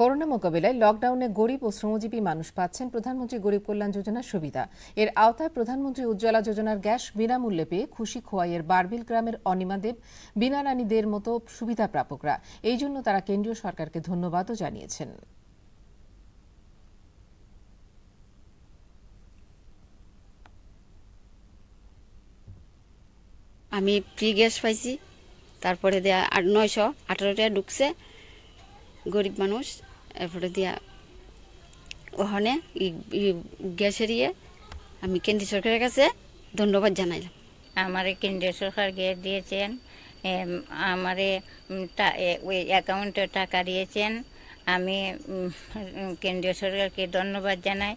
corona মোকাবেলায় লকডাউনে গরিব ও শ্রমজীবী মানুষ পাচ্ছেন প্রধানমন্ত্রী গরিব কল্যাণ যোজনার সুবিধা এর আওতায় প্রধানমন্ত্রী উজ্জ্বলা যোজনার গ্যাস বিনামূল্যে পেয়ে খুশি খোয়াইয়ের বারবিল গ্রামের অনিমা দেব বিনা রানীদের মতো সুবিধা প্রাপকরা এই জন্য তারা কেন্দ্রীয় সরকারকে ধন্যবাদও জানিয়েছেন আমি ফ্রি গ্যাস পাইছি তারপরে দেয়া নয়শো আঠারোটা ঢুকছে গরিব মানুষ এরপরে দিয়া ওখানে গ্যাসের ইয়ে আমি কেন্দ্রীয় সরকারের কাছে ধন্যবাদ জানাইলাম আমার কেন্দ্রীয় সরকার গ্যাস দিয়েছেন আমারে ওই অ্যাকাউন্টে টাকা দিয়েছেন আমি কেন্দ্রীয় সরকারকে ধন্যবাদ জানাই